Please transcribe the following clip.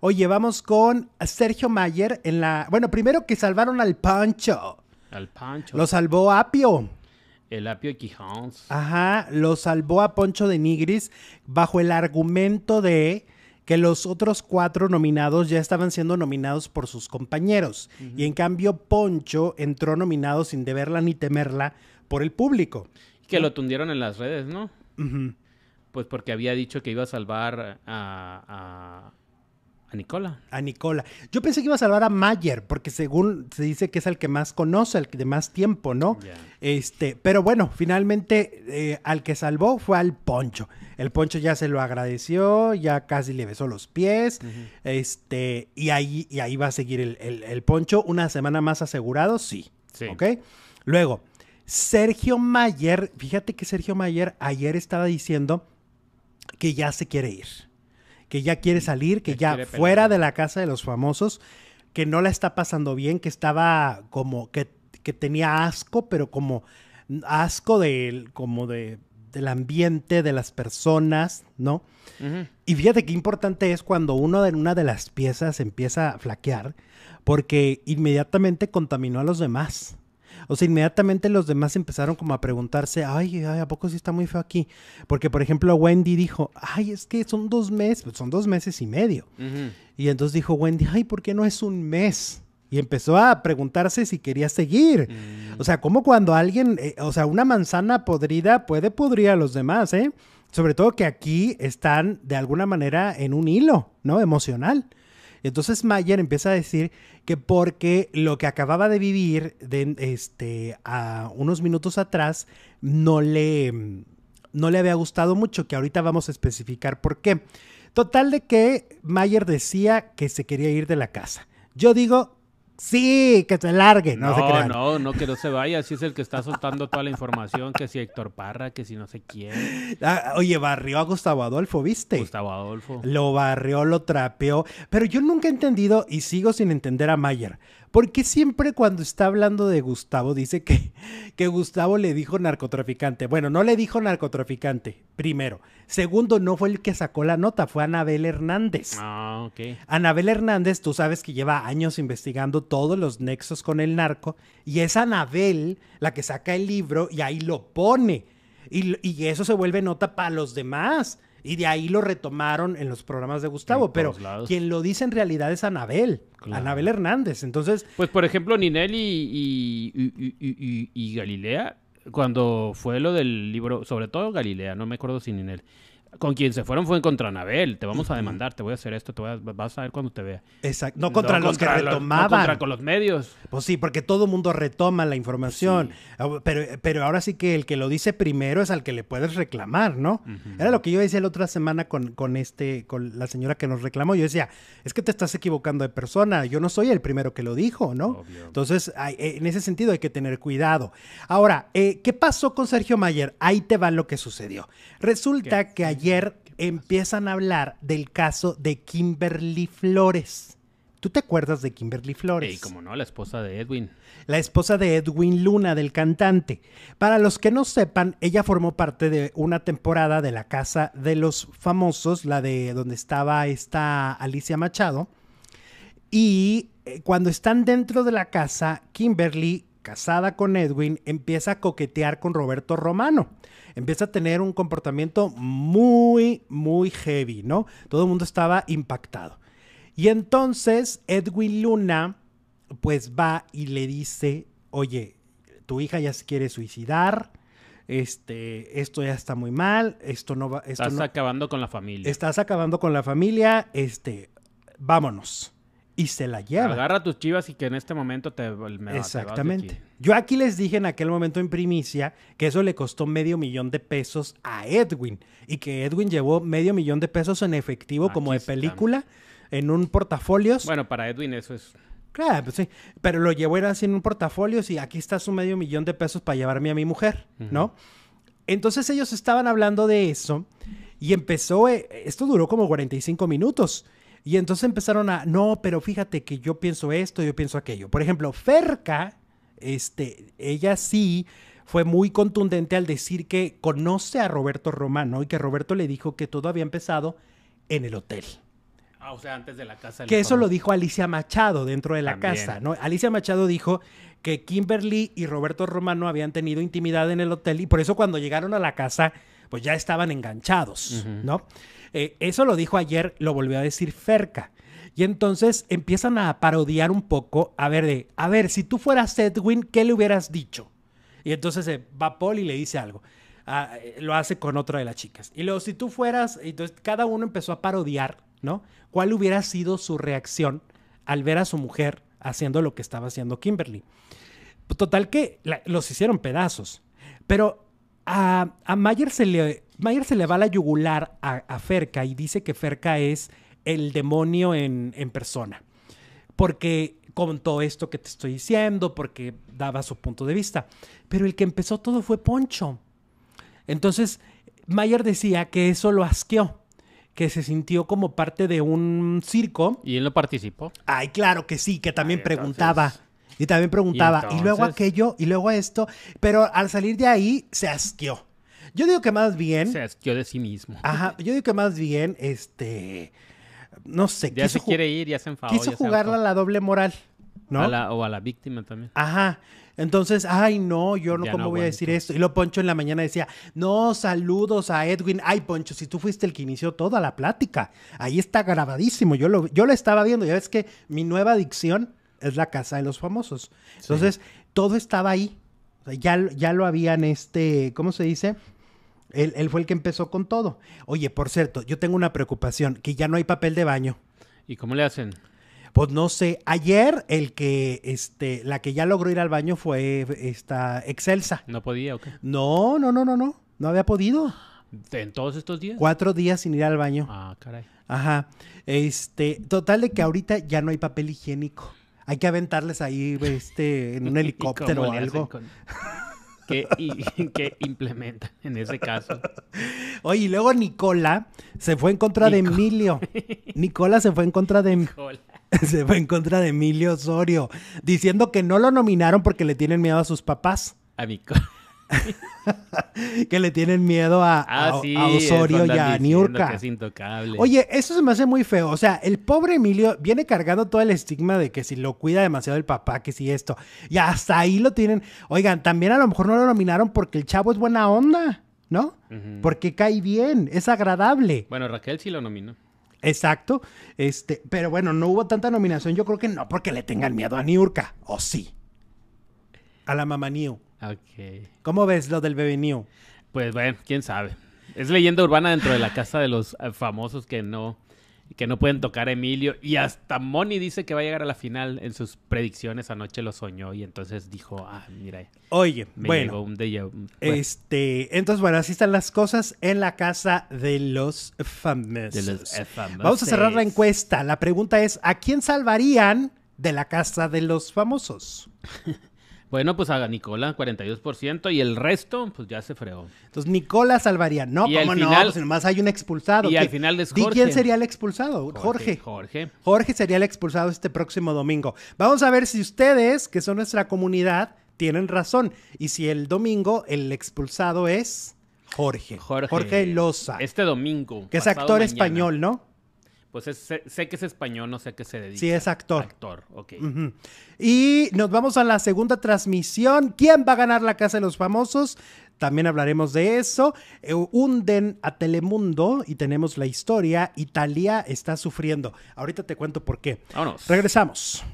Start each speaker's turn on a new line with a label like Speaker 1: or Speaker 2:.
Speaker 1: Oye, vamos con Sergio Mayer en la. Bueno, primero que salvaron al Pancho.
Speaker 2: Al Pancho. Lo
Speaker 1: salvó Apio.
Speaker 2: El Apio Quijons. Ajá,
Speaker 1: lo salvó a Poncho de Nigris bajo el argumento de que los otros cuatro nominados ya estaban siendo nominados por sus compañeros. Y en cambio, Poncho entró nominado sin deberla ni temerla por el público.
Speaker 2: Que lo tundieron en las redes, ¿no? Pues porque había dicho que iba a salvar a, a Nicola.
Speaker 1: A Nicola. Yo pensé que iba a salvar a Mayer, porque según se dice que es el que más conoce, el de más tiempo, ¿no? Este, pero bueno, finalmente eh, al que salvó fue al Poncho. El Poncho ya se lo agradeció, ya casi le besó los pies. Este, y ahí, y ahí va a seguir el, Poncho. Una semana más asegurado, sí. Sí. ¿Ok? Luego, Sergio Mayer, fíjate que Sergio Mayer ayer estaba diciendo que ya se quiere ir que ya quiere salir, que, ya fuera de la casa de los famosos, que no la está pasando bien, que estaba como que, que tenía asco, pero como asco del como de, del ambiente, de las personas, ¿no? Y fíjate qué importante es cuando uno de una de las piezas empieza a flaquear, porque inmediatamente contaminó a los demás. O sea, inmediatamente los demás empezaron como a preguntarse, ay, ¿a poco si está muy feo aquí? Porque, por ejemplo, Wendy dijo, ay, es que son dos meses, pues son dos meses y medio. Y entonces dijo Wendy, ay, ¿por qué no es un mes? Y empezó a preguntarse si quería seguir. Mm. O sea, como cuando alguien, eh, o sea, una manzana podrida puede pudrir a los demás, ¿eh? Sobre todo que aquí están de alguna manera en un hilo, ¿no? Emocional. Entonces Mayer empieza a decir que porque lo que acababa de vivir este, a unos minutos atrás no le, no le había gustado mucho, que ahorita vamos a especificar por qué. Total de que Mayer decía que se quería ir de la casa. Yo digo Sí, que se largue. No, no se
Speaker 2: no, no, que no se vaya. Si es el que está soltando toda la información, que si Héctor Parra, que si no se quiere
Speaker 1: ah, oye, barrió a Gustavo Adolfo, ¿viste? Gustavo Adolfo. Lo barrió, lo trapeó. Pero yo nunca he entendido y sigo sin entender a Mayer. Porque siempre cuando está hablando de Gustavo dice que, que Gustavo le dijo narcotraficante? Bueno, no le dijo narcotraficante, primero. Segundo, no fue el que sacó la nota, fue Anabel Hernández. Ah, ok. Anabel Hernández, tú sabes que lleva años investigando todos los nexos con el narco y es Anabel la que saca el libro y ahí lo pone. Y, y eso se vuelve nota para los demás. Y de ahí lo retomaron en los programas de Gustavo, pero quien lo dice en realidad es Anabel, Anabel Hernández. Entonces...
Speaker 2: Pues por ejemplo, Ninel y, y, y Galilea, cuando fue lo del libro, sobre todo Galilea, no me acuerdo si Ninel, con quien se fueron fue contra Anabel. Te vamos a demandar, te voy a hacer esto, te vas a ver cuando te vea.
Speaker 1: Exacto. No contra los que retomaban. no contra con los medios. Pues sí, porque todo el mundo retoma la información. Ah, pero, pero ahora sí que el que lo dice primero es al que le puedes reclamar, ¿no? Era lo que yo decía la otra semana con, con, este, con la señora que nos reclamó. Yo decía, es que te estás equivocando de persona. Yo no soy el primero que lo dijo, ¿no? Entonces, eh, en ese sentido hay que tener cuidado. Ahora, eh, ¿qué pasó con Sergio Mayer? Ahí te va lo que sucedió. Resulta que ayer ayer empiezan a hablar del caso de Kimberly Flores. ¿Tú te acuerdas de Kimberly Flores? Sí, como
Speaker 2: no, la esposa de Edwin. La
Speaker 1: esposa de Edwin Luna, del cantante. Para los que no sepan, ella formó parte de una temporada de la Casa de los Famosos, la de donde estaba esta Alicia Machado. Y eh, cuando están dentro de la casa, Kimberly casada con Edwin, empieza a coquetear con Roberto Romano. Empieza a tener un comportamiento muy, muy heavy, ¿no? Todo el mundo estaba impactado. Y entonces Edwin Luna, pues va y le dice, oye, tu hija ya se quiere suicidar, este, esto ya está muy mal, esto no va... estás
Speaker 2: acabando con la familia.
Speaker 1: Estás acabando con la familia, este,
Speaker 2: vámonos y se la lleva. Agarra tus chivas y que en este momento te... Me, Exactamente.
Speaker 1: Yo aquí les dije en aquel momento en primicia que eso le costó medio millón de pesos a Edwin y que Edwin llevó medio millón de pesos en efectivo como de película en un portafolio.
Speaker 2: Bueno, para Edwin
Speaker 1: eso es... Claro, pues sí. Pero lo llevó era así en un portafolio y aquí está su medio millón de pesos para llevarme a mi mujer, ¿no? Entonces ellos estaban hablando de eso y empezó, eh, esto duró como 45 minutos y entonces empezaron a, no, pero fíjate que yo pienso esto, yo pienso aquello. Por ejemplo, Ferca, este, ella sí fue muy contundente al decir que conoce a Roberto Romano y que Roberto le dijo que todo había empezado en el hotel.
Speaker 2: Ah, o sea, antes de la casa. Que eso lo dijo
Speaker 1: Alicia Machado dentro de la casa, ¿no? Alicia Machado dijo que Kimberly y Roberto Romano habían tenido intimidad en el hotel y por eso cuando llegaron a la casa pues ya estaban enganchados, ¿no? Eh, eso lo dijo ayer, lo volvió a decir Ferca. Y entonces empiezan a parodiar un poco, a ver, de, a ver, si tú fueras Edwin, ¿qué le hubieras dicho? Y entonces eh, va Paul y le dice algo. Ah, eh, lo hace con otra de las chicas. Y luego, si tú fueras, entonces cada uno empezó a parodiar, ¿no? ¿Cuál hubiera sido su reacción al ver a su mujer haciendo lo que estaba haciendo Kimberly? Total que los hicieron pedazos. Pero a, Mayer, se le, se le va la yugular a, Ferca y dice que Ferca es el demonio en, persona. Porque contó esto que te estoy diciendo, porque daba su punto de vista. Pero el que empezó todo fue Poncho. Entonces, Mayer decía que eso lo asqueó, que se sintió como parte de un circo. ¿Y él no participó? Ay, claro que sí, que también preguntaba. Y también preguntaba, y, luego aquello, y luego esto, pero al salir de ahí se asqueó. Yo digo que más
Speaker 2: bien. Se asqueó de sí mismo. Ajá, yo digo que más bien, este. No sé. Ya se quiere ir, ya se enfadó. Quiso jugarla
Speaker 1: a la doble moral,
Speaker 2: ¿no? A la, o a la víctima también.
Speaker 1: Ajá. Entonces, ay, no, yo no, ¿cómo voy a decir esto? Y lo Poncho en la mañana decía, no, saludos a Edwin. Ay, Poncho, si tú fuiste el que inició toda la plática. Ahí está grabadísimo. Yo lo, yo lo estaba viendo. Ya ves que mi nueva adicción es la casa de los famosos. Entonces, todo estaba ahí. ya, ya lo habían, este, ¿cómo se dice? Él, él, fue el que empezó con todo. Oye, por cierto, yo tengo una preocupación, que ya no hay papel de baño.
Speaker 2: ¿Y cómo le hacen?
Speaker 1: Pues no sé. Ayer el que, este, la que ya logró ir al baño fue esta Excelsa. ¿No podía o qué? No, no, no, no, no. No había podido.
Speaker 2: ¿En todos estos días? Cuatro
Speaker 1: días sin ir al baño. Ah, caray. Ajá. Este, total de que ahorita ya no hay papel higiénico hay que aventarles ahí este, en un helicóptero o algo.
Speaker 2: Que, que, que implementan en ese caso.
Speaker 1: Oye, y luego Nicola se fue en contra de Emilio. Nicola se fue en contra de... Em- Nicola se fue en contra de Emilio Osorio, diciendo que no lo nominaron porque le tienen miedo a sus papás. A Nicola. que le tienen miedo a, ah, Osorio y a Niurka. Oye, eso se me hace muy feo. O sea, el pobre Emilio viene cargando todo el estigma de que si lo cuida demasiado el papá, que si esto. Y hasta ahí lo tienen. Oigan, también a lo mejor no lo nominaron porque el chavo es buena onda, ¿no? Porque cae bien, es agradable.
Speaker 2: Bueno, Raquel sí lo nominó. Exacto. Este,
Speaker 1: pero bueno, no hubo tanta nominación. Yo creo que no porque le tengan miedo a Niurka. O sí. A la mamá New. Ok. ¿Cómo ves lo del Bebe New?
Speaker 2: Pues bueno, quién sabe. Es leyenda urbana dentro de la casa de los eh, famosos que no, que no pueden tocar a Emilio. Y hasta Moni dice que va a llegar a la final. En sus predicciones anoche lo soñó y entonces dijo, ah, mira. Oye, me bueno, un bueno.
Speaker 1: Este, entonces, bueno, así están las cosas en la casa de los famosos. De los eh, famosos. Vamos a cerrar la encuesta. La pregunta es, ¿a quién salvarían de la casa de los famosos?
Speaker 2: Bueno, pues haga Nicola, 42%, y el resto, pues ya se freó.
Speaker 1: Entonces, Nicola salvaría. No, y no, pues nomás hay un expulsado. Y al final es ¿Y quién sería el expulsado? Jorge, Jorge. Jorge. sería el expulsado este próximo domingo. Vamos a ver si ustedes, que son nuestra comunidad, tienen razón. Y si el domingo el expulsado es
Speaker 2: Jorge. Jorge, Jorge Loza. Este domingo. Que es actor español, ¿no? pues sé, que es español, no sé qué se dedica. Sí, es actor. Actor, ok.
Speaker 1: Y nos vamos a la segunda transmisión. ¿Quién va a ganar la Casa de los Famosos? También hablaremos de eso. Eh, hunden a Telemundo y tenemos la historia. Italia está sufriendo. Ahorita te
Speaker 2: cuento por qué. Vámonos. Regresamos.